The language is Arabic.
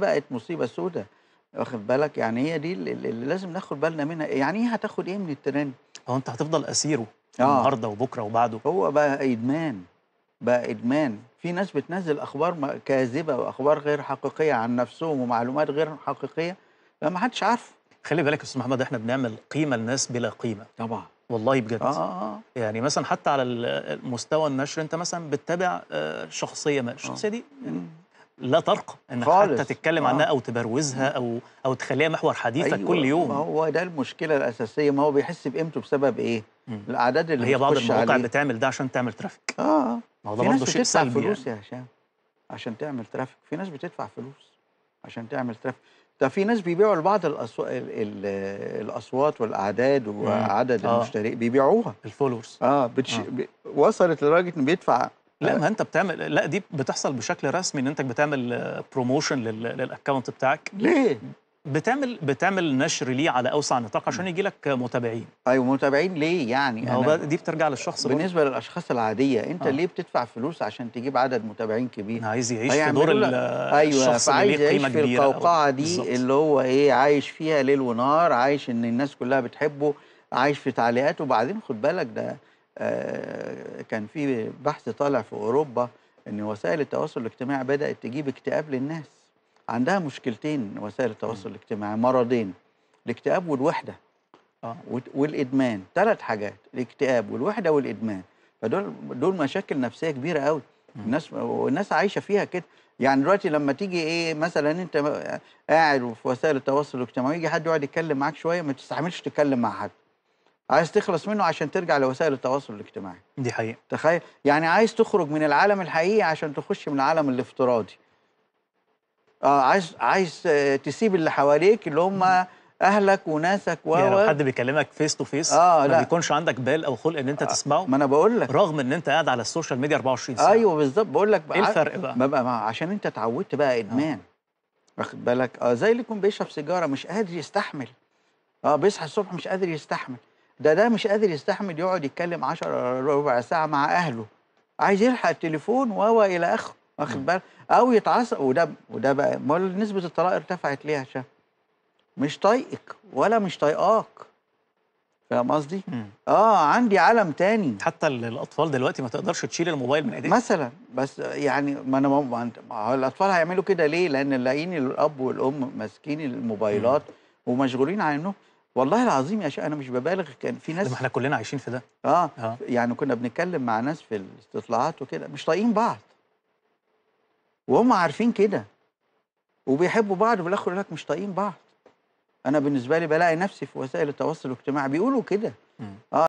بقت مصيبه سودة واخد بالك يعني هي دي اللي لازم ناخد بالنا منها يعني ايه هتاخد ايه من الترند هو انت هتفضل اسيره آه. النهارده وبكره وبعده هو بقى ادمان بقى ادمان في ناس بتنزل اخبار كاذبه واخبار غير حقيقيه عن نفسهم ومعلومات غير حقيقيه ما حدش عارفه خلي بالك يا استاذ محمد احنا بنعمل قيمه لناس بلا قيمه طبعا والله بجد آه, آه. آه. يعني مثلا حتى على مستوى النشر انت مثلا بتتابع آه، شخصيه ما الشخصيه آه. دي لا ترقى انك حتى تتكلم آه. عنها او تبروزها او او تخليها محور حديثك أيوة. كل يوم ما هو ده المشكله الاساسيه ما هو بيحس بقيمته بسبب ايه؟ مم. الاعداد اللي هي بعض المواقع عليه. بتعمل ده عشان تعمل ترافيك اه, آه. ما هو ده برضه شيء سلبي فلوس يعني. يا هشام عشان تعمل ترافيك في ناس بتدفع فلوس عشان تعمل ترافيك ده في ناس بيبيعوا لبعض الأصو... الاصوات والاعداد وعدد آه. المشتركين بيبيعوها الفولورز اه, بتش... آه. ب... وصلت لدرجه ان بيدفع لا آه. ما انت بتعمل لا دي بتحصل بشكل رسمي ان انت بتعمل بروموشن آه، للاكونت بتاعك ليه بتعمل بتعمل نشر ليه على اوسع نطاق عشان يجي لك متابعين ايوه متابعين ليه يعني هو دي بترجع للشخص بالنسبه برضه. للاشخاص العاديه انت آه. ليه بتدفع فلوس عشان تجيب عدد متابعين كبير عايز يعيش في دور ايوه الشخص اللي ليه قيمه كبيره في القوقعه دي بالزبط. اللي هو ايه عايش فيها ليل ونهار عايش ان الناس كلها بتحبه عايش في تعليقاته وبعدين خد بالك ده آه، كان في بحث طالع في اوروبا ان وسائل التواصل الاجتماعي بدات تجيب اكتئاب للناس عندها مشكلتين وسائل التواصل الاجتماعي مرضين الاكتئاب والوحده آه، والادمان ثلاث حاجات الاكتئاب والوحده والادمان فدول دول مشاكل نفسيه كبيره قوي الناس والناس عايشه فيها كده يعني دلوقتي لما تيجي ايه مثلا انت قاعد في وسائل التواصل الاجتماعي يجي حد يقعد يتكلم معاك شويه ما تستحملش تتكلم مع حد عايز تخلص منه عشان ترجع لوسائل التواصل الاجتماعي دي حقيقة تخيل يعني عايز تخرج من العالم الحقيقي عشان تخش من العالم الافتراضي اه عايز عايز آه، تسيب اللي حواليك اللي هم اهلك وناسك و يعني لو حد بيكلمك فيس تو فيس آه ما لا. بيكونش عندك بال او خلق ان انت آه تسمعه ما انا بقول لك رغم ان انت قاعد على السوشيال ميديا 24 ساعه ايوه بالظبط بقول لك ايه الفرق بقى؟ بقى عشان انت اتعودت بقى آه. ادمان واخد آه. بالك اه زي اللي يكون بيشرب سيجاره مش قادر يستحمل اه بيصحى الصبح مش قادر يستحمل ده ده مش قادر يستحمل يقعد يتكلم 10 ربع ساعه مع اهله عايز يلحق التليفون وهو الى اخره واخد بالك او يتعصب وده وده بقى نسبه الطلاق ارتفعت ليه يا هشام؟ مش طايقك ولا مش طايقاك فاهم قصدي؟ اه عندي عالم تاني حتى الاطفال دلوقتي ما تقدرش تشيل الموبايل من ايديك مثلا بس يعني ما انا ما الاطفال هيعملوا كده ليه؟ لان لاقيين الاب والام ماسكين الموبايلات مم. ومشغولين عن النوم والله العظيم يا شيخ انا مش ببالغ كان في ناس ما احنا كلنا عايشين في ده آه, اه يعني كنا بنتكلم مع ناس في الاستطلاعات وكده مش طايقين بعض وهم عارفين كده وبيحبوا بعض وفي الاخر يقول لك مش طايقين بعض انا بالنسبه لي بلاقي نفسي في وسائل التواصل الاجتماعي بيقولوا كده اه